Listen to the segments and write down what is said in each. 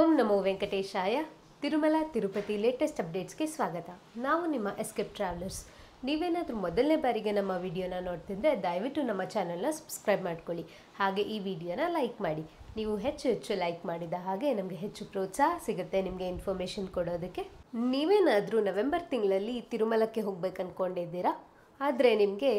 ಓಂ ನಮೋ ವೆಂಕಟೇಶಾಯ ತಿರುಮಲ ತಿರುಪತಿ ಲೇಟೆಸ್ಟ್ ಅಪ್ಡೇಟ್ಸ್ಗೆ ಸ್ವಾಗತ ನಾವು ನಿಮ್ಮ ಎಸ್ಕೇಪ್ ಟ್ರಾವೆಲರ್ಸ್ ನೀವೇನಾದರೂ ಮೊದಲನೇ ಬಾರಿಗೆ ನಮ್ಮ ವಿಡಿಯೋನ ನೋಡ್ತಿದ್ರೆ ದಯವಿಟ್ಟು ನಮ್ಮ ಚಾನಲ್ನ ಸಬ್ಸ್ಕ್ರೈಬ್ ಮಾಡ್ಕೊಳ್ಳಿ ಹಾಗೆ ಈ ವಿಡಿಯೋನ ಲೈಕ್ ಮಾಡಿ ನೀವು ಹೆಚ್ಚು ಹೆಚ್ಚು ಲೈಕ್ ಮಾಡಿದ ಹಾಗೆ ನಮಗೆ ಹೆಚ್ಚು ಪ್ರೋತ್ಸಾಹ ಸಿಗುತ್ತೆ ನಿಮಗೆ ಇನ್ಫಾರ್ಮೇಷನ್ ಕೊಡೋದಕ್ಕೆ ನೀವೇನಾದರೂ ನವೆಂಬರ್ ತಿಂಗಳಲ್ಲಿ ತಿರುಮಲಕ್ಕೆ ಹೋಗ್ಬೇಕು ಅಂದ್ಕೊಂಡಿದ್ದೀರಾ ಆದರೆ ನಿಮಗೆ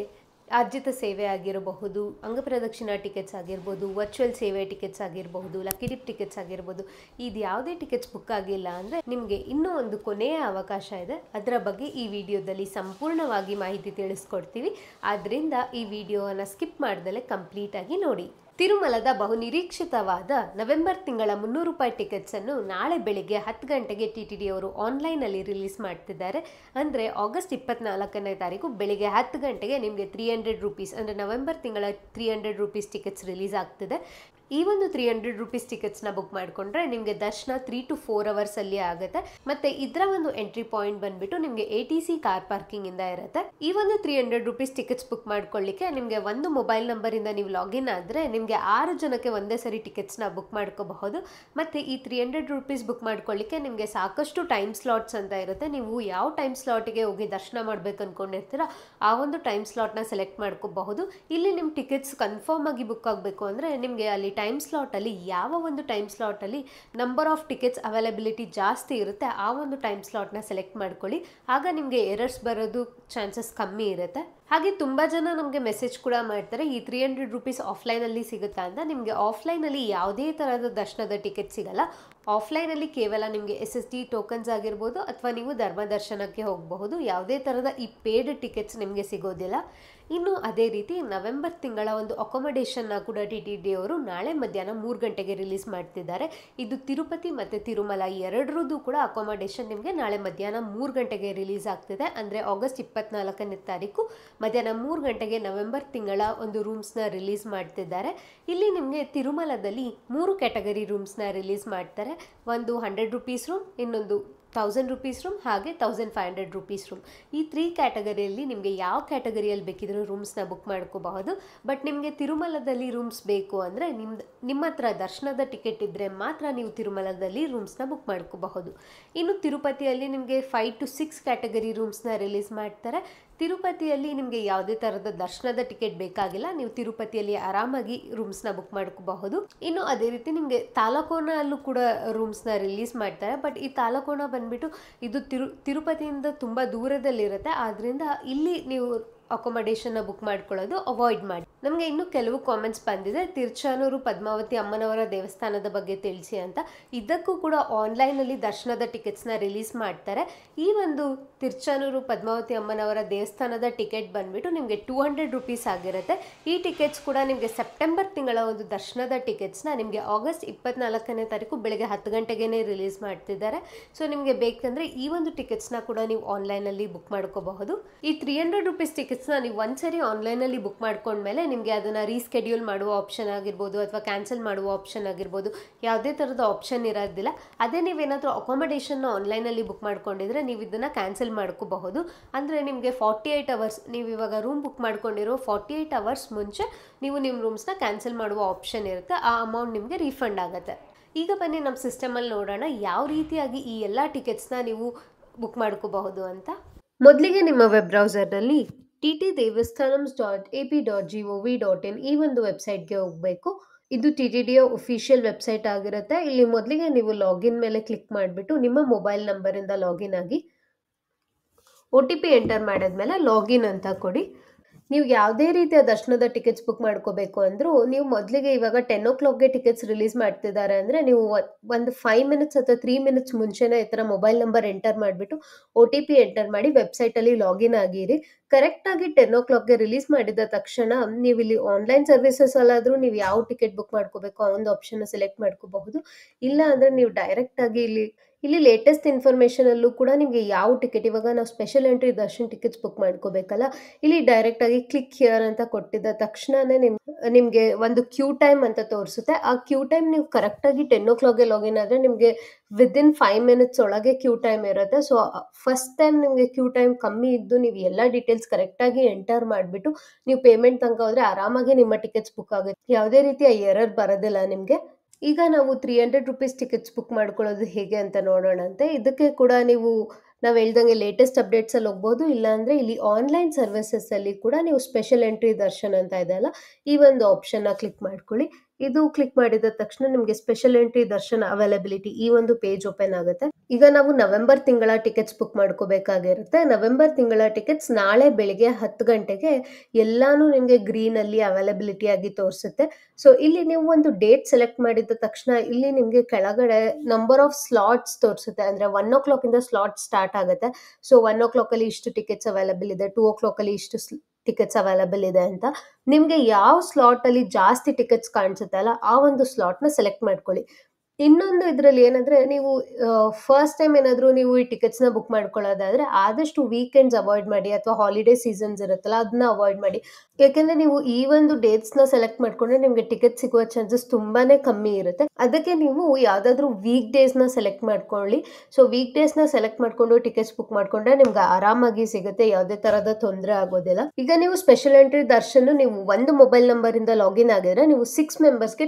ಅರ್ಜಿತ ಸೇವೆ ಆಗಿರಬಹುದು ಅಂಗಪ್ರದಕ್ಷಿಣ ಟಿಕೆಟ್ಸ್ ಆಗಿರ್ಬೋದು ವರ್ಚುವಲ್ ಸೇವೆ ಟಿಕೆಟ್ಸ್ ಆಗಿರಬಹುದು ಲಕ್ಕಿ ಡಿಪ್ ಟಿಕೆಟ್ಸ್ ಆಗಿರ್ಬೋದು ಇದು ಯಾವುದೇ ಟಿಕೆಟ್ಸ್ ಬುಕ್ ಆಗಿಲ್ಲ ಅಂದರೆ ನಿಮಗೆ ಇನ್ನೂ ಒಂದು ಕೊನೆಯ ಅವಕಾಶ ಇದೆ ಅದರ ಬಗ್ಗೆ ಈ ವಿಡಿಯೋದಲ್ಲಿ ಸಂಪೂರ್ಣವಾಗಿ ಮಾಹಿತಿ ತಿಳಿಸ್ಕೊಡ್ತೀವಿ ಆದ್ದರಿಂದ ಈ ವಿಡಿಯೋವನ್ನು ಸ್ಕಿಪ್ ಮಾಡ್ದಲೇ ಕಂಪ್ಲೀಟಾಗಿ ನೋಡಿ ತಿರುಮಲದ ಬಹುನಿರೀಕ್ಷಿತವಾದ ನವೆಂಬರ್ ತಿಂಗಳ ಮುನ್ನೂರು ರೂಪಾಯಿ ಟಿಕೆಟ್ಸನ್ನು ನಾಳೆ ಬೆಳಿಗ್ಗೆ ಹತ್ತು ಗಂಟೆಗೆ ಟಿ ಟಿ ಡಿ ಅವರು ಆನ್ಲೈನಲ್ಲಿ ರಿಲೀಸ್ ಮಾಡ್ತಿದ್ದಾರೆ ಅಂದರೆ ಆಗಸ್ಟ್ ಇಪ್ಪತ್ನಾಲ್ಕನೇ ತಾರೀಕು ಬೆಳಿಗ್ಗೆ ಹತ್ತು ಗಂಟೆಗೆ ನಿಮಗೆ ತ್ರೀ ಹಂಡ್ರೆಡ್ ರುಪೀಸ್ ಅಂದರೆ ನವೆಂಬರ್ ತಿಂಗಳ three hundred rupees tickets release ಆಗ್ತಿದೆ ಈ ಒಂದು ತ್ರೀ ಹಂಡ್ರೆಡ್ ರುಪೀಸ್ ಟಿಕೆಟ್ಸ್ನ ಬುಕ್ ಮಾಡಿಕೊಂಡ್ರೆ ನಿಮಗೆ ದರ್ಶನ ತ್ರೀ ಟು ಫೋರ್ ಅವರ್ಸಲ್ಲಿ ಆಗುತ್ತೆ ಮತ್ತೆ ಇದರ ಒಂದು ಎಂಟ್ರಿ ಪಾಯಿಂಟ್ ಬಂದ್ಬಿಟ್ಟು ನಿಮಗೆ A T C car parking ಇಂದ ಇರುತ್ತೆ ಈ ಒಂದು three hundred rupees tickets book ಮಾಡ್ಕೊಳ್ಳಿಕ್ಕೆ ನಿಮಗೆ ಒಂದು ಮೊಬೈಲ್ ನಂಬರಿಂದ ನೀವು ಲಾಗಿನ್ ಆದರೆ ನಿಮಗೆ ಆರು ಜನಕ್ಕೆ ಒಂದೇ ಸರಿ ಟಿಕೆಟ್ಸ್ನ ಬುಕ್ ಮಾಡ್ಕೋಬಹುದು ಮತ್ತು ಈ ತ್ರೀ ಹಂಡ್ರೆಡ್ ರುಪೀಸ್ ಬುಕ್ ಮಾಡ್ಕೊಳ್ಳಿಕ್ಕೆ ನಿಮಗೆ ಸಾಕಷ್ಟು ಟೈಮ್ ಸ್ಲಾಟ್ಸ್ ಅಂತ ಇರುತ್ತೆ ನೀವು ಯಾವ ಟೈಮ್ ಸ್ಲಾಟಿಗೆ ಹೋಗಿ ದರ್ಶನ ಮಾಡಬೇಕು ಅಂದ್ಕೊಂಡಿರ್ತೀರ ಆ ಒಂದು ಟೈಮ್ ಸ್ಲಾಟ್ನ ಸೆಲೆಕ್ಟ್ ಮಾಡ್ಕೋಬಹುದು ಇಲ್ಲಿ ನಿಮ್ಮ ಟಿಕೆಟ್ಸ್ ಕನ್ಫರ್ಮ್ ಆಗಿ ಬುಕ್ ಆಗಬೇಕು ಅಂದರೆ ನಿಮಗೆ ಅಲ್ಲಿ ಟೈಮ್ ಸ್ಲಾಟಲ್ಲಿ ಯಾವ ಒಂದು ಟೈಮ್ ಸ್ಲಾಟಲ್ಲಿ ನಂಬರ್ ಆಫ್ ಟಿಕೆಟ್ಸ್ ಅವೈಲಬಿಲಿಟಿ ಜಾಸ್ತಿ ಇರುತ್ತೆ ಆ ಒಂದು ಟೈಮ್ ಸ್ಲಾಟ್ನ ಸೆಲೆಕ್ಟ್ ಮಾಡ್ಕೊಳ್ಳಿ ಆಗ ನಿಮಗೆ ಎರರ್ಸ್ ಬರೋದು ಚಾನ್ಸಸ್ ಕಮ್ಮಿ ಇರುತ್ತೆ ಹಾಗೆ ತುಂಬ ಜನ ನಮಗೆ ಮೆಸೇಜ್ ಕೂಡ ಮಾಡ್ತಾರೆ ಈ ತ್ರೀ ಹಂಡ್ರೆಡ್ ರುಪೀಸ್ ಆಫ್ಲೈನಲ್ಲಿ ಸಿಗುತ್ತಾ ಅಂತ ನಿಮಗೆ ಆಫ್ಲೈನಲ್ಲಿ ಯಾವುದೇ ಥರದ ದರ್ಶನದ ಟಿಕೆಟ್ ಸಿಗಲ್ಲ ಆಫ್ಲೈನಲ್ಲಿ ಕೇವಲ ನಿಮಗೆ ಎಸ್ ಎಸ್ ಟಿ ಟೋಕನ್ಸ್ ಆಗಿರ್ಬೋದು ಅಥವಾ ನೀವು ಧರ್ಮ ದರ್ಶನಕ್ಕೆ ಹೋಗಬಹುದು ಯಾವುದೇ ಥರದ ಈ ಪೇಯ್ಡ್ ಟಿಕೆಟ್ಸ್ ನಿಮಗೆ ಸಿಗೋದಿಲ್ಲ ಇನ್ನು ಅದೇ ರೀತಿ ನವೆಂಬರ್ ತಿಂಗಳ ಒಂದು ಅಕೊಮಡೇಷನ್ನ ಕೂಡ ಟಿ ಟಿ ಡಿ ಅವರು ನಾಳೆ ಮಧ್ಯಾಹ್ನ ಮೂರು ಗಂಟೆಗೆ ರಿಲೀಸ್ ಮಾಡ್ತಿದ್ದಾರೆ ಇದು ತಿರುಪತಿ ಮತ್ತು ತಿರುಮಲ ಎರಡರದ್ದು ಕೂಡ ಅಕೊಮಡೇಷನ್ ನಿಮಗೆ ನಾಳೆ ಮಧ್ಯಾಹ್ನ ಮೂರು ಗಂಟೆಗೆ ರಿಲೀಸ್ ಆಗ್ತಿದೆ ಅಂದರೆ ಆಗಸ್ಟ್ ಇಪ್ಪತ್ನಾಲ್ಕನೇ ತಾರೀಕು ಮಧ್ಯಾಹ್ನ ಮೂರು ಗಂಟೆಗೆ ನವೆಂಬರ್ ತಿಂಗಳ ಒಂದು ರೂಮ್ಸ್ನ ರಿಲೀಸ್ ಮಾಡ್ತಿದ್ದಾರೆ ಇಲ್ಲಿ ನಿಮಗೆ ತಿರುಮಲದಲ್ಲಿ ಮೂರು ಕ್ಯಾಟಗರಿ ರೂಮ್ಸ್ನ ರಿಲೀಸ್ ಮಾಡ್ತಾರೆ ಒಂದು ಹಂಡ್ರೆಡ್ ರುಪೀಸ್ ರೂಮ್ ಇನ್ನೊಂದು ಥೌಸಂಡ್ ರುಪೀಸ್ ರೂಮ್ ಹಾಗೆ thousand five hundred rupees room ಈ ತ್ರೀ ಕ್ಯಾಟಗರಿಯಲ್ಲಿ ನಿಮಗೆ ಯಾವ ಕ್ಯಾಟಗರಿಯಲ್ಲಿ ಬೇಕಿದ್ರೂ ರೂಮ್ಸ್ನ ಬುಕ್ ಮಾಡ್ಕೋಬಹುದು ಬಟ್ ನಿಮಗೆ ತಿರುಮಲದಲ್ಲಿ ರೂಮ್ಸ್ ಬೇಕು ಅಂದರೆ ನಿಮ್ದು ನಿಮ್ಮ ಹತ್ರ ದರ್ಶನದ ಟಿಕೆಟ್ ಇದ್ದರೆ ಮಾತ್ರ ನೀವು ತಿರುಮಲದಲ್ಲಿ ರೂಮ್ಸ್ನ ಬುಕ್ ಮಾಡ್ಕೋಬಹುದು ಇನ್ನು ತಿರುಪತಿಯಲ್ಲಿ ನಿಮಗೆ ಫೈವ್ ಟು ಸಿಕ್ಸ್ ಕ್ಯಾಟಗರಿ ರೂಮ್ಸ್ನ ರಿಲೀಸ್ ಮಾಡ್ತಾರೆ ತಿರುಪತಿಯಲ್ಲಿ ನಿಮಗೆ ಯಾವುದೇ ತರಹದ ದರ್ಶನದ ಟಿಕೆಟ್ ಬೇಕಾಗಿಲ್ಲ ನೀವು ತಿರುಪತಿಯಲ್ಲಿ ಆರಾಮಾಗಿ ರೂಮ್ಸ್ನ ಬುಕ್ ಮಾಡ್ಕೋಬಹುದು ಇನ್ನು ಅದೇ ರೀತಿ ನಿಮಗೆ ತಾಲಕೋನಲ್ಲೂ ಕೂಡ ರೂಮ್ಸ್ನ ರಿಲೀಸ್ ಮಾಡ್ತಾರೆ ಬಟ್ ಈ ತಾಲಕೋನ ಬಂದ್ಬಿಟ್ಟು ಇದು ತಿರು ತಿರುಪತಿಯಿಂದ ತುಂಬಾ ದೂರದಲ್ಲಿರುತ್ತೆ ಆದ್ರಿಂದ ಇಲ್ಲಿ ನೀವು ಅಕೊಮಡೇಷನ್ನ ಬುಕ್ ಮಾಡ್ಕೊಳ್ಳೋದು ಅವಾಯ್ಡ್ ಮಾಡಿ ನಮಗೆ ಇನ್ನು ಕೆಲವು ಕಾಮೆಂಟ್ಸ್ ಬಂದಿದೆ ತಿರುಚಾನೂರು ಪದ್ಮಾವತಿ ಅಮ್ಮನವರ ದೇವಸ್ಥಾನದ ಬಗ್ಗೆ ತಿಳಿಸಿ ಅಂತ ಇದಕ್ಕೂ ಕೂಡ ಆನ್ಲೈನಲ್ಲಿ ದರ್ಶನದ ಟಿಕೆಟ್ಸ್ನ ರಿಲೀಸ್ ಮಾಡ್ತಾರೆ ಈ ಒಂದು ತಿರುಚಾನೂರು ಪದ್ಮಾವತಿ ಅಮ್ಮನವರ ದೇವಸ್ಥಾನದ ಟಿಕೆಟ್ ಬಂದ್ಬಿಟ್ಟು ನಿಮಗೆ ಟೂ ಹಂಡ್ರೆಡ್ ರುಪೀಸ್ ಆಗಿರುತ್ತೆ ಈ ಟಿಕೆಟ್ಸ್ ಕೂಡ ನಿಮಗೆ ಸೆಪ್ಟೆಂಬರ್ ತಿಂಗಳ ಒಂದು ದರ್ಶನದ ಟಿಕೆಟ್ಸ್ನ ನಿಮಗೆ ಆಗಸ್ಟ್ ಇಪ್ಪತ್ನಾಲ್ಕನೇ ತಾರೀಕು ಬೆಳಗ್ಗೆ ಹತ್ತು ಗಂಟೆಗೇ ರಿಲೀಸ್ ಮಾಡ್ತಿದ್ದಾರೆ ಸೊ ನಿಮಗೆ ಬೇಕಂದರೆ ಈ ಒಂದು ಟಿಕೆಟ್ಸ್ನ ಕೂಡ ನೀವು ಆನ್ಲೈನಲ್ಲಿ ಬುಕ್ ಮಾಡ್ಕೋಬಹುದು ಈ ತ್ರೀ ಹಂಡ್ರೆಡ್ ರುಪೀಸ್ ಟಿಕೆಟ್ಸ್ನ ನೀವು ಒಂದ್ಸರಿ ಆನ್ಲೈನಲ್ಲಿ ಬುಕ್ ಮಾಡ್ಕೊಂಡ್ಮೇಲೆ ನಿಮಗೆ ಅದನ್ನು ರೀಸ್ಕೆಡ್ಯೂಲ್ ಮಾಡುವ ಆಪ್ಷನ್ ಆಗಿರ್ಬೋದು ಅಥವಾ ಕ್ಯಾನ್ಸಲ್ ಮಾಡುವ ಆಪ್ಷನ್ ಆಗಿರ್ಬೋದು ಯಾವುದೇ ಥರದ ಆಪ್ಷನ್ ಇರೋದಿಲ್ಲ ಅದೇ ನೀವೇನಾದರೂ ಅಕಾಮಡೇಷನ್ನ ಆನ್ಲೈನಲ್ಲಿ ಬುಕ್ ಮಾಡ್ಕೊಂಡಿದ್ರೆ ನೀವು ಇದನ್ನು ಕ್ಯಾನ್ಸಲ್ ಮಾಡ್ಕೋಬಹುದು ಅಂದರೆ ನಿಮಗೆ ಫಾರ್ಟಿ ಏಯ್ಟ್ ಅವರ್ಸ್ ನೀವು ಇವಾಗ ರೂಮ್ ಬುಕ್ ಮಾಡ್ಕೊಂಡಿರೋ ಫಾರ್ಟಿ ಏಯ್ಟ್ ಅವರ್ಸ್ ಮುಂಚೆ ನೀವು ನಿಮ್ಮ ರೂಮ್ಸ್ನ ಕ್ಯಾನ್ಸಲ್ ಮಾಡುವ ಆಪ್ಷನ್ ಇರುತ್ತೆ ಆ ಅಮೌಂಟ್ ನಿಮಗೆ ರೀಫಂಡ್ ಆಗುತ್ತೆ ಈಗ ಬನ್ನಿ ನಮ್ಮ ಸಿಸ್ಟಮಲ್ಲಿ ನೋಡೋಣ ಯಾವ ರೀತಿಯಾಗಿ ಈ ಎಲ್ಲ ಟಿಕೆಟ್ಸ್ನ ನೀವು ಬುಕ್ ಮಾಡ್ಕೋಬಹುದು ಅಂತ ಮೊದಲಿಗೆ ನಿಮ್ಮ ವೆಬ್ ಬ್ರೌಸರ್ನಲ್ಲಿ T T Devasthanams dot A P dot G O V dot in ಈ ಒಂದು ವೆಬ್ಸೈಟ್ಗೆ ಹೋಗಬೇಕು ಇದು ಟಿ ಟಿ ಡಿಯ ಒಫಿಷಿಯಲ್ ವೆಬ್ಸೈಟ್ ಆಗಿರುತ್ತೆ ಇಲ್ಲಿ ಮೊದಲಿಗೆ ನೀವು ಲಾಗಿನ್ ಮೇಲೆ ಕ್ಲಿಕ್ ಮಾಡಿಬಿಟ್ಟು ನಿಮ್ಮ ಮೊಬೈಲ್ ನಂಬರಿಂದ ಲಾಗಿನ್ ಆಗಿ ಒ ಟಿ ಪಿ ಎಂಟರ್ ಮಾಡಿದ್ಮೇಲೆ ಲಾಗಿನ್ ಅಂತ ಕೊಡಿ ನೀವು ಯಾವುದೇ ರೀತಿಯ ದರ್ಶನದ ಟಿಕೆಟ್ಸ್ ಬುಕ್ ಮಾಡ್ಕೋಬೇಕು ಅಂದರೂ ನೀವು ಮೊದಲಿಗೆ ಇವಾಗ ಟೆನ್ ಓ ಕ್ಲಾಕ್ಗೆ ಟಿಕೆಟ್ಸ್ ರಿಲೀಸ್ ಮಾಡ್ತಿದ್ದಾರೆ ಅಂದರೆ ನೀವು ಒಂದು ಫೈವ್ ಮಿನಿಟ್ಸ್ ಅಥವಾ ತ್ರೀ ಮಿನಿಟ್ಸ್ ಮುಂಚೆನೇ ಈ ಥರ ಮೊಬೈಲ್ ನಂಬರ್ ಎಂಟರ್ ಮಾಡಿಬಿಟ್ಟು ಒ ಟಿ ಪಿ ಎಂಟರ್ ಮಾಡಿ ವೆಬ್ಸೈಟಲ್ಲಿ ಲಾಗಿನ್ ಆಗಿರಿ ಕರೆಕ್ಟಾಗಿ ಟೆನ್ ಓ ಕ್ಲಾಕ್ಗೆ ರಿಲೀಸ್ ಮಾಡಿದ ತಕ್ಷಣ ನೀವು ಇಲ್ಲಿ ಆನ್ಲೈನ್ ಸರ್ವಿಸಸ್ ಅಲ್ಲಾದರೂ ನೀವು ಯಾವ ಟಿಕೆಟ್ ಬುಕ್ ಮಾಡ್ಕೋಬೇಕು ಆ ಒಂದು ಆಪ್ಷನ್ನ ಸೆಲೆಕ್ಟ್ ಮಾಡ್ಕೋಬಹುದು ಇಲ್ಲ ಅಂದರೆ ನೀವು ಡೈರೆಕ್ಟಾಗಿ ಇಲ್ಲಿ ಇಲ್ಲಿ ಲೇಟೆಸ್ಟ್ ಅಲ್ಲೂ ಕೂಡ ನಿಮಗೆ ಯಾವ ಟಿಕೆಟ್ ಇವಾಗ ನಾವು special entry darshan tickets book ಮಾಡ್ಕೋಬೇಕಲ್ಲ ಇಲ್ಲಿ ಡೈರೆಕ್ಟ್ ಆಗಿ ಕ್ಲಿಕ್ ಹಿಯರ್ ಅಂತ ಕೊಟ್ಟಿದ್ದ ತಕ್ಷಣನೇ ನಿಮ್ ನಿಮಗೆ ಒಂದು ಕ್ಯೂ ಟೈಮ್ ಅಂತ ತೋರಿಸುತ್ತೆ ಆ ಕ್ಯೂ ಟೈಮ್ ನೀವು ಕರೆಕ್ಟ್ ಆಗಿ ಟೆನ್ ಓ ಕ್ಲಾಕ್ಗೆ ಲಾಗಿನ್ ಆದ್ರೆ ನಿಮಗೆ ವಿದಿನ್ ಫೈವ್ ಮಿನಿಟ್ಸ್ ಒಳಗೆ ಕ್ಯೂ ಟೈಮ್ ಇರುತ್ತೆ ಸೊ ಫಸ್ಟ್ ಟೈಮ್ ನಿಮಗೆ ಕ್ಯೂ ಟೈಮ್ ಕಮ್ಮಿ ಇದ್ದು ನೀವು ಎಲ್ಲ ಡೀಟೇಲ್ಸ್ ಕರೆಕ್ಟ್ ಆಗಿ ಎಂಟರ್ ಮಾಡಿಬಿಟ್ಟು ನೀವು ಪೇಮೆಂಟ್ ತನಕ ಹೋದ್ರೆ ಆರಾಮಾಗಿ ನಿಮ್ಮ ಟಿಕೆಟ್ಸ್ ಬುಕ್ ಆಗುತ್ತೆ ಯಾವುದೇ ರೀತಿಯ ಎರರ್ ಬರೋದಿಲ್ಲ ನಿಮಗೆ ಈಗ ನಾವು three hundred rupees tickets book ಮಾಡ್ಕೊಳ್ಳೋದು ಹೇಗೆ ಅಂತ ನೋಡೋಣ ಅಂತ ಇದಕ್ಕೆ ಕೂಡ ನೀವು ನಾವು ಹೇಳ್ದಂಗೆ ಲೇಟೆಸ್ಟ್ ಅಪ್ಡೇಟ್ಸಲ್ಲಿ ಹೋಗ್ಬೋದು ಇಲ್ಲಾಂದರೆ ಇಲ್ಲಿ ಆನ್ಲೈನ್ ಸರ್ವಿಸಸ್ಸಲ್ಲಿ ಕೂಡ ನೀವು ಸ್ಪೆಷಲ್ ಎಂಟ್ರಿ ದರ್ಶನ್ ಅಂತ ಅಲ್ಲ ಈ ಒಂದು ಆಪ್ಷನ್ನ ಕ್ಲಿಕ್ ಮಾಡ್ಕೊಳ್ಳಿ ಇದು ಕ್ಲಿಕ್ ಮಾಡಿದ ತಕ್ಷಣ ನಿಮಗೆ ಸ್ಪೆಷಲ್ ಎಂಟ್ರಿ ದರ್ಶನ ಅವೈಲಬಿಲಿಟಿ ಈ ಒಂದು ಪೇಜ್ ಓಪನ್ ಆಗುತ್ತೆ ಈಗ ನಾವು ನವೆಂಬರ್ ತಿಂಗಳ ಟಿಕೆಟ್ಸ್ ಬುಕ್ ಮಾಡ್ಕೋಬೇಕಾಗಿರುತ್ತೆ ನವೆಂಬರ್ ತಿಂಗಳ ಟಿಕೆಟ್ಸ್ ನಾಳೆ ಬೆಳಿಗ್ಗೆ ಹತ್ತು ಗಂಟೆಗೆ ಎಲ್ಲಾನು ನಿಮಗೆ ಅಲ್ಲಿ ಅವೈಲಬಿಲಿಟಿ ಆಗಿ ತೋರಿಸುತ್ತೆ ಸೊ ಇಲ್ಲಿ ನೀವು ಒಂದು ಡೇಟ್ ಸೆಲೆಕ್ಟ್ ಮಾಡಿದ ತಕ್ಷಣ ಇಲ್ಲಿ ನಿಮಗೆ ಕೆಳಗಡೆ ನಂಬರ್ ಆಫ್ ಸ್ಲಾಟ್ಸ್ ತೋರಿಸುತ್ತೆ ಅಂದ್ರೆ ಒನ್ ಓ ಇಂದ ಸ್ಲಾಟ್ ಸ್ಟಾರ್ಟ್ ಆಗುತ್ತೆ ಸೊ ಒನ್ ಓ ಅಲ್ಲಿ ಇಷ್ಟು ಟಿಕೆಟ್ಸ್ ಅವೈಲಬಲ್ ಇದೆ ಟೂ ಓ ಅಲ್ಲಿ ಇಷ್ಟು ಟಿಕೆಟ್ಸ್ ಅವೈಲಬಲ್ ಇದೆ ಅಂತ ನಿಮಗೆ ಯಾವ ಅಲ್ಲಿ ಜಾಸ್ತಿ ಟಿಕೆಟ್ಸ್ ಕಾಣಿಸುತ್ತೆ ಅಲ್ಲ ಆ ಒಂದು ಸ್ಲಾಟ್ ನ ಸೆಲೆಕ್ಟ್ ಮಾಡ್ಕೊಳ್ಳಿ ಇನ್ನೊಂದು ಇದರಲ್ಲಿ ಏನಂದ್ರೆ ನೀವು ಫಸ್ಟ್ ಟೈಮ್ ಏನಾದರೂ ನೀವು ಈ ಟಿಕೆಟ್ಸ್ ನ ಬುಕ್ ಮಾಡ್ಕೊಳ್ಳೋದಾದ್ರೆ ಆದಷ್ಟು ವೀಕೆಂಡ್ಸ್ ಅವಾಯ್ಡ್ ಮಾಡಿ ಅಥವಾ ಹಾಲಿಡೇ ಸೀಸನ್ಸ್ ಇರುತ್ತಲ್ಲ ಅದನ್ನ ಅವಾಯ್ಡ್ ಮಾಡಿ ಯಾಕಂದ್ರೆ ನೀವು ಈ ಒಂದು ನ ಸೆಲೆಕ್ಟ್ ಮಾಡ್ಕೊಂಡ್ರೆ ನಿಮಗೆ ಟಿಕೆಟ್ ಸಿಗುವ ಚಾನ್ಸಸ್ ತುಂಬಾನೇ ಕಮ್ಮಿ ಇರುತ್ತೆ ಅದಕ್ಕೆ ನೀವು ಯಾವುದಾದ್ರೂ ವೀಕ್ ಡೇಸ್ ನ ಸೆಲೆಕ್ಟ್ ಮಾಡ್ಕೊಳ್ಳಿ ಸೊ ವೀಕ್ ಡೇಸ್ ನ ಸೆಲೆಕ್ಟ್ ಮಾಡ್ಕೊಂಡು ಟಿಕೆಟ್ಸ್ ಬುಕ್ ಮಾಡ್ಕೊಂಡ್ರೆ ನಿಮ್ಗೆ ಆರಾಮಾಗಿ ಸಿಗುತ್ತೆ ಯಾವುದೇ ತರದ ತೊಂದರೆ ಆಗೋದಿಲ್ಲ ಈಗ ನೀವು ಸ್ಪೆಷಲ್ ಎಂಟ್ರಿ ದರ್ಶನ್ ನೀವು ಒಂದು ಮೊಬೈಲ್ ನಂಬರ್ ಇಂದ ಲಾಗಿನ್ ಆಗಿದ್ರೆ ನೀವು ಸಿಕ್ಸ್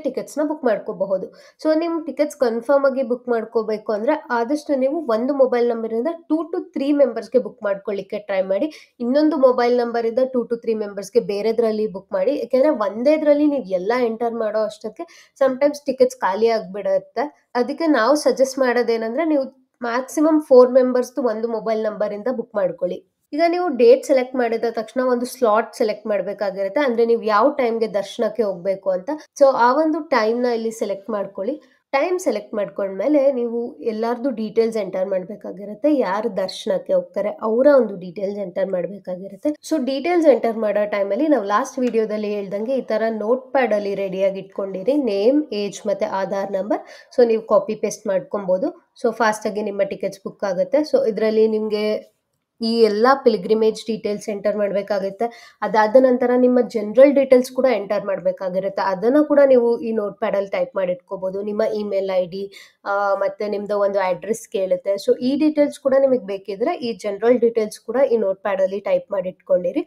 ಟಿಕೆಟ್ಸ್ ನ ಬುಕ್ ಮಾಡ್ಕೋಬಹುದು ಸೊ ನಿಮ್ಮ ಟಿಕೆಟ್ಸ್ ಕನ್ಫರ್ಮ್ ಆಗಿ ಬುಕ್ ಮಾಡ್ಕೋಬೇಕು ಅಂದ್ರೆ ಆದಷ್ಟು ನೀವು ಒಂದು ಮೊಬೈಲ್ ಇಂದ ಟೂ ಟು ತ್ರೀ ಗೆ ಬುಕ್ ಮಾಡ್ಕೊಳ್ಳಿಕ್ಕೆ ಟ್ರೈ ಮಾಡಿ ಇನ್ನೊಂದು ಮೊಬೈಲ್ ಇಂದ ಟೂ ಟು ತ್ರೀ ಗೆ ಬೇರೆದ್ರಲ್ಲಿ ಬುಕ್ ಮಾಡಿ ಯಾಕೆಂದರೆ ಒಂದೇದ್ರಲ್ಲಿ ನೀವು ಎಲ್ಲ ಎಂಟರ್ ಮಾಡೋ ಅಷ್ಟಕ್ಕೆ ಸಮಟೈಮ್ಸ್ ಟಿಕೆಟ್ಸ್ ಖಾಲಿ ಆಗಿಬಿಡುತ್ತೆ ಅದಕ್ಕೆ ನಾವು ಸಜೆಸ್ಟ್ ಮಾಡೋದೇನಂದ್ರೆ ನೀವು ಮ್ಯಾಕ್ಸಿಮಮ್ ಫೋರ್ ಮೆಂಬರ್ಸ್ದು ಒಂದು ಮೊಬೈಲ್ ನಂಬರ್ ಇಂದ ಬುಕ್ ಮಾಡ್ಕೊಳ್ಳಿ ಈಗ ನೀವು ಡೇಟ್ ಸೆಲೆಕ್ಟ್ ಮಾಡಿದ ತಕ್ಷಣ ಒಂದು ಸ್ಲಾಟ್ ಸೆಲೆಕ್ಟ್ ಮಾಡಬೇಕಾಗಿರುತ್ತೆ ಅಂದ್ರೆ ನೀವು ಯಾವ ಟೈಮ್ಗೆ ದರ್ಶನಕ್ಕೆ ಹೋಗಬೇಕು ಅಂತ ಸೊ ಆ ಒಂದು ಟೈಮ್ ನ ಇಲ್ಲಿ ಸೆಲೆಕ್ಟ್ ಮಾಡ್ಕೊಳ್ಳಿ ಟೈಮ್ ಸೆಲೆಕ್ಟ್ ಮಾಡ್ಕೊಂಡ್ಮೇಲೆ ನೀವು ಎಲ್ಲರದು ಡೀಟೇಲ್ಸ್ ಎಂಟರ್ ಮಾಡಬೇಕಾಗಿರುತ್ತೆ ಯಾರು ದರ್ಶನಕ್ಕೆ ಹೋಗ್ತಾರೆ ಅವರ ಒಂದು ಡೀಟೇಲ್ಸ್ ಎಂಟರ್ ಮಾಡಬೇಕಾಗಿರುತ್ತೆ ಸೊ ಡೀಟೇಲ್ಸ್ ಎಂಟರ್ ಮಾಡೋ ಟೈಮಲ್ಲಿ ನಾವು ಲಾಸ್ಟ್ ವಿಡಿಯೋದಲ್ಲಿ ಹೇಳ್ದಂಗೆ ಈ ಥರ ನೋಟ್ ಪ್ಯಾಡಲ್ಲಿ ರೆಡಿಯಾಗಿ ಇಟ್ಕೊಂಡಿರಿ ನೇಮ್ ಏಜ್ ಮತ್ತು ಆಧಾರ್ ನಂಬರ್ ಸೊ ನೀವು ಕಾಪಿ ಪೇಸ್ಟ್ ಮಾಡ್ಕೊಬೋದು ಸೊ ಫಾಸ್ಟಾಗಿ ನಿಮ್ಮ ಟಿಕೆಟ್ಸ್ ಬುಕ್ ಆಗುತ್ತೆ ಸೊ ಇದರಲ್ಲಿ ನಿಮಗೆ ಈ ಎಲ್ಲ ಪಿಲ್ಗ್ರಿಮೇಜ್ ಡೀಟೇಲ್ಸ್ ಎಂಟರ್ ಮಾಡಬೇಕಾಗುತ್ತೆ ಅದಾದ ನಂತರ ನಿಮ್ಮ ಜನರಲ್ ಡೀಟೇಲ್ಸ್ ಕೂಡ ಎಂಟರ್ ಮಾಡಬೇಕಾಗಿರುತ್ತೆ ಅದನ್ನು ಕೂಡ ನೀವು ಈ ನೋಟ್ ಪ್ಯಾಡಲ್ಲಿ ಟೈಪ್ ಮಾಡಿ ಇಟ್ಕೋಬೋದು ನಿಮ್ಮ ಇಮೇಲ್ ಐ ಡಿ ಮತ್ತು ನಿಮ್ಮದು ಒಂದು ಅಡ್ರೆಸ್ ಕೇಳುತ್ತೆ ಸೊ ಈ ಡೀಟೇಲ್ಸ್ ಕೂಡ ನಿಮಗೆ ಬೇಕಿದ್ರೆ ಈ ಜನರಲ್ ಡೀಟೇಲ್ಸ್ ಕೂಡ ಈ ನೋಟ್ ಪ್ಯಾಡಲ್ಲಿ ಟೈಪ್ ಮಾಡಿ ಇಟ್ಕೊಂಡಿರಿ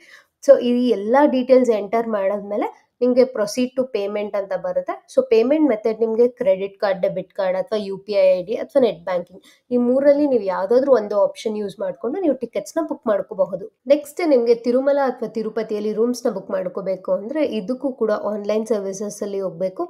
ಸೊ ಈ ಎಲ್ಲ ಡೀಟೇಲ್ಸ್ ಎಂಟರ್ ಮಾಡಿದ್ಮೇಲೆ ನಿಮಗೆ ಪ್ರೊಸೀಡ್ ಟು ಪೇಮೆಂಟ್ ಅಂತ ಬರುತ್ತೆ ಸೊ ಪೇಮೆಂಟ್ ಮೆಥಡ್ ನಿಮಗೆ ಕ್ರೆಡಿಟ್ ಕಾರ್ಡ್ ಡೆಬಿಟ್ ಕಾರ್ಡ್ ಅಥವಾ U P I I D ಅಥವಾ ನೆಟ್ ಬ್ಯಾಂಕಿಂಗ್ ಈ ಮೂರಲ್ಲಿ ನೀವು ಯಾವುದಾದ್ರೂ ಒಂದು ಆಪ್ಷನ್ ಯೂಸ್ ಮಾಡಿಕೊಂಡು ನೀವು ಟಿಕೆಟ್ಸ್ನ ಬುಕ್ ಮಾಡ್ಕೋಬಹುದು ನೆಕ್ಸ್ಟ್ ನಿಮಗೆ ತಿರುಮಲ ಅಥವಾ ತಿರುಪತಿಯಲ್ಲಿ ರೂಮ್ಸ್ನ ಬುಕ್ ಮಾಡ್ಕೋಬೇಕು ಅಂದರೆ ಇದಕ್ಕೂ ಕೂಡ ಆನ್ಲೈನ್ ಅಲ್ಲಿ ಹೋಗಬೇಕು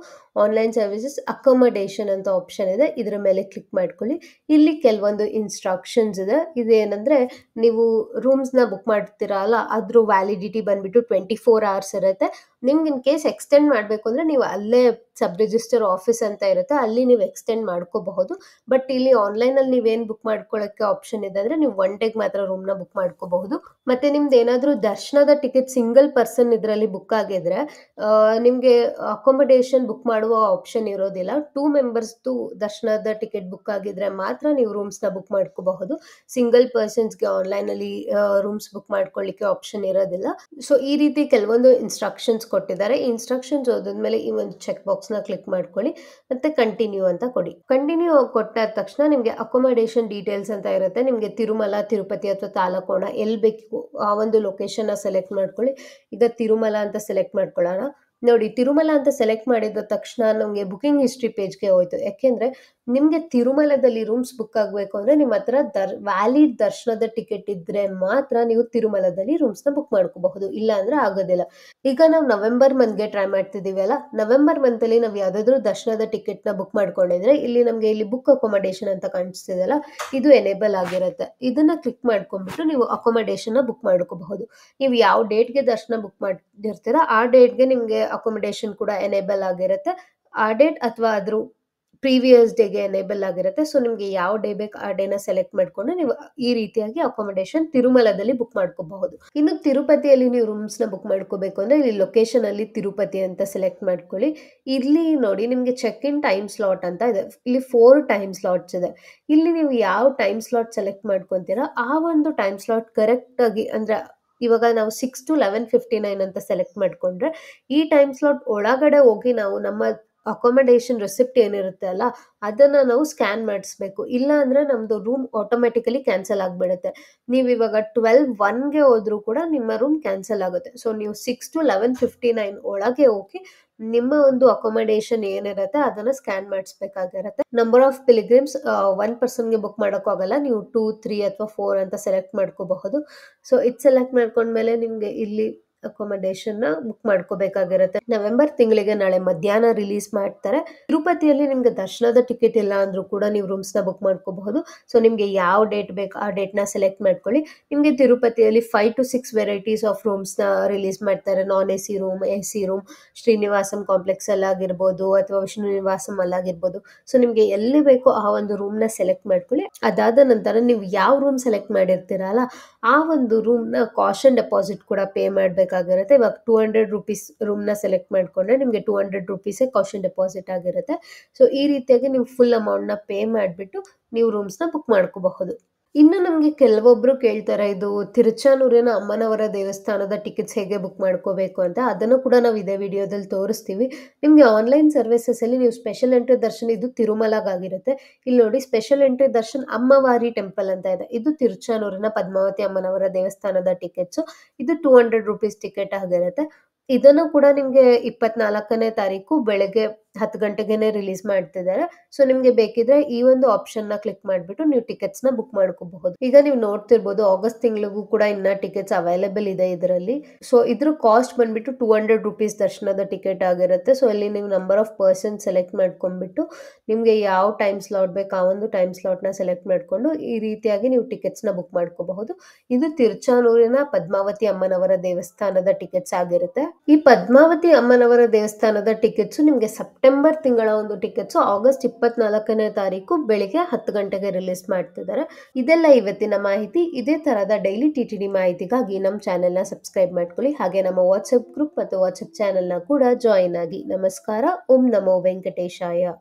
ಆನ್ಲೈನ್ ಸರ್ವಿಸಸ್ ಅಕಮಡೇಷನ್ ಅಂತ ಆಪ್ಷನ್ ಇದೆ ಇದರ ಮೇಲೆ ಕ್ಲಿಕ್ ಮಾಡ್ಕೊಳ್ಳಿ ಇಲ್ಲಿ ಕೆಲವೊಂದು ಇನ್ಸ್ಟ್ರಕ್ಷನ್ಸ್ ಇದೆ ಇದೇನೆಂದರೆ ನೀವು ರೂಮ್ಸ್ನ ಬುಕ್ ಮಾಡ್ತೀರಾ ಅಲ್ಲ ಅದ್ರ ವ್ಯಾಲಿಡಿಟಿ ಬಂದ್ಬಿಟ್ಟು ಟ್ವೆಂಟಿ ಫೋರ್ ಅವರ್ಸ್ ಇರುತ್ತೆ ನಿಮ್ಗೆ ಇನ್ ಕೇಸ್ ಎಕ್ಸ್ಟೆಂಡ್ ಮಾಡಬೇಕು ಅಂದರೆ ನೀವು ಅಲ್ಲೇ ಸಬ್ ರಿಜಿಸ್ಟರ್ ಆಫೀಸ್ ಅಂತ ಇರುತ್ತೆ ಅಲ್ಲಿ ನೀವು ಎಕ್ಸ್ಟೆಂಡ್ ಮಾಡ್ಕೋಬಹುದು ಬಟ್ ಇಲ್ಲಿ ಆನ್ಲೈನಲ್ಲಿ ನೀವೇನು ಬುಕ್ ಮಾಡ್ಕೊಳ್ಳೋಕ್ಕೆ ಆಪ್ಷನ್ ಇದೆ ಅಂದರೆ ನೀವು ಒನ್ ಡೇಗೆ ಮಾತ್ರ ರೂಮ್ನ ಬುಕ್ ಮಾಡ್ಕೋಬಹುದು ಮತ್ತು ನಿಮ್ದು ಏನಾದರೂ ದರ್ಶನದ ಟಿಕೆಟ್ ಸಿಂಗಲ್ ಪರ್ಸನ್ ಇದರಲ್ಲಿ ಬುಕ್ ಆಗಿದ್ರೆ ನಿಮಗೆ ಅಕೊಮಡೇಷನ್ ಬುಕ್ ಮಾಡುವ ಆಪ್ಷನ್ ಇರೋದಿಲ್ಲ ಟೂ ಮೆಂಬರ್ಸ್ದು ದರ್ಶನದ ಟಿಕೆಟ್ ಬುಕ್ ಆಗಿದ್ರೆ ಮಾತ್ರ ನೀವು ರೂಮ್ಸ್ನ ಬುಕ್ ಮಾಡ್ಕೋಬಹುದು ಸಿಂಗಲ್ ಪರ್ಸನ್ಸ್ಗೆ ಆನ್ಲೈನಲ್ಲಿ ರೂಮ್ಸ್ ಬುಕ್ ಮಾಡ್ಕೊಳ್ಳಿಕ್ಕೆ ಆಪ್ಷನ್ ಇರೋದಿಲ್ಲ ಸೊ ಈ ರೀತಿ ಕೆಲವೊಂದು ಇನ್ಸ್ಟ್ರಕ್ಷನ್ಸ್ ಕೊಟ್ಟಿದ್ದಾರೆ ಇನ್ಸ್ಟ್ರಕ್ಷನ್ಸ್ ಓದಿದ್ಮೇಲೆ ಈ ಒಂದು ಚೆಕ್ ನ ಕ್ಲಿಕ್ ಮಾಡ್ಕೊಳ್ಳಿ ಮತ್ತೆ ಕಂಟಿನ್ಯೂ ಅಂತ ಕೊಡಿ ಕಂಟಿನ್ಯೂ ಕೊಟ್ಟಾದ ತಕ್ಷಣ ನಿಮಗೆ ಅಕೊಮಡೇಷನ್ ಡೀಟೇಲ್ಸ್ ಅಂತ ಇರುತ್ತೆ ನಿಮಗೆ ತಿರುಮಲ ತಿರುಪತಿ ಅಥವಾ ತಾಲಕೋಣ ಎಲ್ಲಿ ಬೇಕು ಆ ಒಂದು ಲೊಕೇಶನ್ನ ಸೆಲೆಕ್ಟ್ ಮಾಡ್ಕೊಳ್ಳಿ ಈಗ ತಿರುಮಲ ಅಂತ ಸೆಲೆಕ್ಟ್ ಮಾಡ್ಕೊಳ್ಳೋಣ ನೋಡಿ ತಿರುಮಲ ಅಂತ ಸೆಲೆಕ್ಟ್ ಮಾಡಿದ ತಕ್ಷಣ ನಮಗೆ ಬುಕಿಂಗ್ ಹಿಸ್ಟ್ರಿ ಪೇಜ್ಗೆ ಹೋಯ್ತು ಯಾಕೆಂದ್ರೆ ನಿಮಗೆ ತಿರುಮಲದಲ್ಲಿ ರೂಮ್ಸ್ ಬುಕ್ ಆಗಬೇಕು ಅಂದ್ರೆ ನಿಮ್ಮ ಹತ್ರ ದರ್ ವ್ಯಾಲಿಡ್ ದರ್ಶನದ ಟಿಕೆಟ್ ಇದ್ದರೆ ಮಾತ್ರ ನೀವು ತಿರುಮಲದಲ್ಲಿ ರೂಮ್ಸ್ ನ ಬುಕ್ ಮಾಡ್ಕೋಬಹುದು ಇಲ್ಲ ಅಂದ್ರೆ ಆಗೋದಿಲ್ಲ ಈಗ ನಾವು ನವೆಂಬರ್ ಗೆ ಟ್ರೈ ಮಾಡ್ತಿದ್ದೀವಿ ಅಲ್ಲ ನವೆಂಬರ್ ಅಲ್ಲಿ ನಾವು ಯಾವುದಾದ್ರೂ ದರ್ಶನದ ಟಿಕೆಟ್ನ ಬುಕ್ ಮಾಡ್ಕೊಂಡಿದ್ರೆ ಇಲ್ಲಿ ನಮಗೆ ಇಲ್ಲಿ ಬುಕ್ ಅಕೊಮಡೇಷನ್ ಅಂತ ಕಾಣಿಸ್ತಿದೆಯಲ್ಲ ಇದು ಎನೇಬಲ್ ಆಗಿರುತ್ತೆ ಇದನ್ನ ಕ್ಲಿಕ್ ಮಾಡ್ಕೊಂಡ್ಬಿಟ್ಟು ನೀವು ನ ಬುಕ್ ಮಾಡ್ಕೋಬಹುದು ನೀವು ಯಾವ ಡೇಟ್ಗೆ ದರ್ಶನ ಬುಕ್ ಮಾಡಿರ್ತೀರ ಆ ಡೇಟ್ಗೆ ನಿಮಗೆ ಅಕೊಮಡೇಷನ್ ಕೂಡ ಎನೇಬಲ್ ಆಗಿರುತ್ತೆ ಆ ಡೇಟ್ ಅಥವಾ ಅದ್ರ ಪ್ರೀವಿಯಸ್ ಡೇಗೆ ಎನೇಬಲ್ ಆಗಿರುತ್ತೆ ಸೊ ನಿಮ್ಗೆ ಯಾವ ಡೇ ಬೇಕು ಆ ಡೇನ ಸೆಲೆಕ್ಟ್ ಮಾಡ್ಕೊಂಡ್ರೆ ನೀವು ಈ ರೀತಿಯಾಗಿ ಅಕೊಮಡೇಷನ್ ತಿರುಮಲದಲ್ಲಿ ಬುಕ್ ಮಾಡ್ಕೋಬಹುದು ಇನ್ನು ತಿರುಪತಿಯಲ್ಲಿ ನೀವು ರೂಮ್ಸ್ ನ ಬುಕ್ ಮಾಡ್ಕೋಬೇಕು ಅಂದ್ರೆ ಇಲ್ಲಿ ಲೊಕೇಶನ್ ಅಲ್ಲಿ ತಿರುಪತಿ ಅಂತ ಸೆಲೆಕ್ಟ್ ಮಾಡ್ಕೊಳ್ಳಿ ಇಲ್ಲಿ ನೋಡಿ ನಿಮ್ಗೆ ಚೆಕ್ ಇನ್ ಟೈಮ್ ಸ್ಲಾಟ್ ಅಂತ ಇದೆ ಇಲ್ಲಿ ಫೋರ್ ಟೈಮ್ ಸ್ಲಾಟ್ಸ್ ಇದೆ ಇಲ್ಲಿ ನೀವು ಯಾವ ಟೈಮ್ ಸ್ಲಾಟ್ ಸೆಲೆಕ್ಟ್ ಮಾಡ್ಕೊತೀರಾ ಆ ಒಂದು ಟೈಮ್ ಸ್ಲಾಟ್ ಕರೆಕ್ಟ್ ಆಗಿ ಅಂದ್ರೆ ಇವಾಗ ನಾವು six to eleven fifty nine ಅಂತ ಸೆಲೆಕ್ಟ್ ಮಾಡ್ಕೊಂಡ್ರೆ ಈ ಟೈಮ್ ಸ್ಲಾಟ್ ಒಳಗಡೆ ಹೋಗಿ ನಾವು ನಮ್ಮ ಅಕೊಮಡೇಶನ್ ರೆಸಿಪ್ಟ್ ಏನಿರುತ್ತೆ ಅಲ್ಲ ಅದನ್ನ ನಾವು ಸ್ಕ್ಯಾನ್ ಮಾಡಿಸ್ಬೇಕು ಇಲ್ಲ ಅಂದ್ರೆ ನಮ್ದು ರೂಮ್ ಆಟೋಮೆಟಿಕಲಿ ಕ್ಯಾನ್ಸಲ್ ಆಗ್ಬಿಡುತ್ತೆ ನೀವು ಇವಾಗ ಟ್ವೆಲ್ವ್ ಗೆ ಹೋದ್ರು ಕೂಡ ನಿಮ್ಮ ರೂಮ್ ಕ್ಯಾನ್ಸಲ್ ಆಗುತ್ತೆ ಸೊ ನೀವು six to eleven fifty nine ಒಳಗೆ ಹೋಗಿ ನಿಮ್ಮ ಒಂದು ಅಕೊಮಡೇಷನ್ ಏನಿರುತ್ತೆ ಅದನ್ನ ಸ್ಕ್ಯಾನ್ ಮಾಡಿಸ್ಬೇಕಾಗಿರುತ್ತೆ ನಂಬರ್ ಆಫ್ ಪಿಲಿಗ್ರಿಮ್ಸ್ ಒನ್ ಗೆ ಬುಕ್ ಮಾಡೋಕ್ಕಾಗಲ್ಲ ನೀವು ಟೂ ತ್ರೀ ಅಥವಾ ಫೋರ್ ಅಂತ ಸೆಲೆಕ್ಟ್ ಮಾಡ್ಕೋಬಹುದು ಸೊ ಇದು ಸೆಲೆಕ್ಟ್ ಮಾಡ್ಕೊಂಡ್ಮೇಲೆ ನಿಮಗೆ ಇಲ್ಲಿ ನ ಬುಕ್ ಮಾಡ್ಕೋಬೇಕಾಗಿರತ್ತೆ ನವೆಂಬರ್ ತಿಂಗಳಿಗೆ ನಾಳೆ ಮಧ್ಯಾಹ್ನ ರಿಲೀಸ್ ಮಾಡ್ತಾರೆ ತಿರುಪತಿಯಲ್ಲಿ ನಿಮ್ಗೆ ದರ್ಶನದ ಟಿಕೆಟ್ ಇಲ್ಲ ಅಂದ್ರೂ ಕೂಡ ನೀವು ರೂಮ್ಸ್ ನ ಬುಕ್ ಮಾಡ್ಕೋಬಹುದು ಸೊ ನಿಮ್ಗೆ ಯಾವ ಡೇಟ್ ಬೇಕು ಆ ಡೇಟ್ ನ ಸೆಲೆಕ್ಟ್ ಮಾಡ್ಕೊಳ್ಳಿ ನಿಮ್ಗೆ ತಿರುಪತಿಯಲ್ಲಿ five to six varieties of ನ ರಿಲೀಸ್ ಮಾಡ್ತಾರೆ non A C room A C room Srinivasam complex ಅಲ್ಲಿ ಆಗಿರ್ಬೋದು ಅಥವಾ ವಿಷ್ಣು ನಿವಾಸಂ ಆಗಿರ್ಬೋದು ಸೊ ನಿಮ್ಗೆ ಎಲ್ಲಿ ಬೇಕೋ ಆ ಒಂದು ರೂಮ್ ನ ಸೆಲೆಕ್ಟ್ ಮಾಡ್ಕೊಳ್ಳಿ ಅದಾದ ನಂತರ ನೀವು ಯಾವ ರೂಮ್ ಸೆಲೆಕ್ಟ್ ಮಾಡಿರ್ತೀರಲ್ಲ ಆ ಒಂದು ರೂಮ್ ನ ಕಾಶನ್ ಡೆಪಾಸಿಟ್ ಕೂಡ ಪೇ ಮಾಡಬೇಕು ಮಾಡಬೇಕಾಗಿರುತ್ತೆ ಇವಾಗ ಟೂ ಹಂಡ್ರೆಡ್ ರುಪೀಸ್ ರೂಮ್ನ ಸೆಲೆಕ್ಟ್ ಮಾಡಿಕೊಂಡ್ರೆ ನಿಮಗೆ ಟೂ ಹಂಡ್ರೆಡ್ ರುಪೀಸೇ ಕಾಶನ್ ಡೆಪಾಸಿಟ್ ಆಗಿರುತ್ತೆ ಸೊ ಈ ರೀತಿಯಾಗಿ ನೀವು ಫುಲ್ ಅಮೌಂಟ್ನ ಪೇ ಮಾಡಿಬಿಟ್ಟು ನೀವು ರೂಮ್ಸ್ನ ಬುಕ್ ಮಾಡ್ಕೋಬಹುದು ಇನ್ನು ನಮಗೆ ಕೆಲವೊಬ್ಬರು ಕೇಳ್ತಾರೆ ಇದು ತಿರುಚಾನೂರಿನ ಅಮ್ಮನವರ ದೇವಸ್ಥಾನದ ಟಿಕೆಟ್ಸ್ ಹೇಗೆ ಬುಕ್ ಮಾಡ್ಕೋಬೇಕು ಅಂತ ಅದನ್ನು ಕೂಡ ನಾವು ಇದೇ ವಿಡಿಯೋದಲ್ಲಿ ತೋರಿಸ್ತೀವಿ ನಿಮಗೆ ಆನ್ಲೈನ್ ಅಲ್ಲಿ ನೀವು ಸ್ಪೆಷಲ್ ಎಂಟ್ರಿ ದರ್ಶನ್ ಇದು ತಿರುಮಲಗಾಗಿರುತ್ತೆ ಇಲ್ಲಿ ನೋಡಿ ಸ್ಪೆಷಲ್ ಎಂಟ್ರಿ ದರ್ಶನ್ ಅಮ್ಮವಾರಿ ಟೆಂಪಲ್ ಅಂತ ಇದೆ ಇದು ತಿರುಚಾನೂರಿನ ಪದ್ಮಾವತಿ ಅಮ್ಮನವರ ದೇವಸ್ಥಾನದ ಟಿಕೆಟ್ಸ್ ಇದು ಟೂ ಹಂಡ್ರೆಡ್ ರುಪೀಸ್ ಟಿಕೆಟ್ ಆಗಿರುತ್ತೆ ಇದನ್ನು ಕೂಡ ನಿಮಗೆ ಇಪ್ಪತ್ನಾಲ್ಕನೇ ತಾರೀಕು ಬೆಳಗ್ಗೆ ಹತ್ತು ಗಂಟೆಗೆನೆ ರಿಲೀಸ್ ಮಾಡ್ತಿದ್ದಾರೆ ಸೊ ನಿಮ್ಗೆ ಬೇಕಿದ್ರೆ ಈ ಒಂದು ಆಪ್ಷನ್ ನ ಕ್ಲಿಕ್ ಮಾಡಿಬಿಟ್ಟು ನೀವು ಟಿಕೆಟ್ಸ್ ನ ಬುಕ್ ಮಾಡ್ಕೋಬಹುದು ಈಗ ನೀವು ನೋಡ್ತಿರ್ಬೋದು ಆಗಸ್ಟ್ ತಿಂಗಳಿಗೂ ಕೂಡ ಇನ್ನ ಟಿಕೆಟ್ಸ್ ಅವೈಲೇಬಲ್ ಇದೆ ಇದರಲ್ಲಿ ಸೊ ಇದ್ರ ಕಾಸ್ಟ್ ಬಂದ್ಬಿಟ್ಟು ಟೂ ಹಂಡ್ರೆಡ್ ರುಪೀಸ್ ದರ್ಶನದ ಟಿಕೆಟ್ ಆಗಿರುತ್ತೆ ಸೊ ಇಲ್ಲಿ ನೀವು ನಂಬರ್ ಆಫ್ ಪರ್ಸನ್ ಸೆಲೆಕ್ಟ್ ಮಾಡ್ಕೊಂಡ್ಬಿಟ್ಟು ನಿಮ್ಗೆ ಯಾವ ಟೈಮ್ ಸ್ಲಾಟ್ ಬೇಕು ಆ ಒಂದು ಟೈಮ್ ಸ್ಲಾಟ್ ನ ಸೆಲೆಕ್ಟ್ ಮಾಡ್ಕೊಂಡು ಈ ರೀತಿಯಾಗಿ ನೀವು ಟಿಕೆಟ್ಸ್ ನ ಬುಕ್ ಮಾಡ್ಕೋಬಹುದು ಇದು ತಿರುಚಾನೂರಿನ ಪದ್ಮಾವತಿ ಅಮ್ಮನವರ ದೇವಸ್ಥಾನದ ಟಿಕೆಟ್ಸ್ ಆಗಿರುತ್ತೆ ಈ ಪದ್ಮಾವತಿ ಅಮ್ಮನವರ ದೇವಸ್ಥಾನದ ಟಿಕೆಟ್ಸ್ ನಿಮ್ಗೆ ಸೆಪ್ಟೆಂಬರ್ ಸೆಪ್ಟೆಂಬರ್ ತಿಂಗಳ ಒಂದು ಟಿಕೆಟ್ಸ್ ಆಗಸ್ಟ್ ಇಪ್ಪತ್ನಾಲ್ಕನೇ ತಾರೀಕು ಬೆಳಿಗ್ಗೆ ಹತ್ತು ಗಂಟೆಗೆ ರಿಲೀಸ್ ಮಾಡ್ತಿದ್ದಾರೆ ಇದೆಲ್ಲ ಇವತ್ತಿನ ಮಾಹಿತಿ ಇದೇ ತರಹದ ಡೈಲಿ ಟಿ ಟಿ ಡಿ ಮಾಹಿತಿಗಾಗಿ ನಮ್ಮ ಚಾನೆಲ್ನ ಸಬ್ಸ್ಕ್ರೈಬ್ ಮಾಡ್ಕೊಳ್ಳಿ ಹಾಗೆ ನಮ್ಮ ವಾಟ್ಸಪ್ ಗ್ರೂಪ್ ಮತ್ತು ವಾಟ್ಸಪ್ ಚಾನೆಲ್ನ ಕೂಡ ಜಾಯಿನ್ ಆಗಿ ನಮಸ್ಕಾರ ಓಂ ನಮೋ ವೆಂಕಟೇಶಾಯ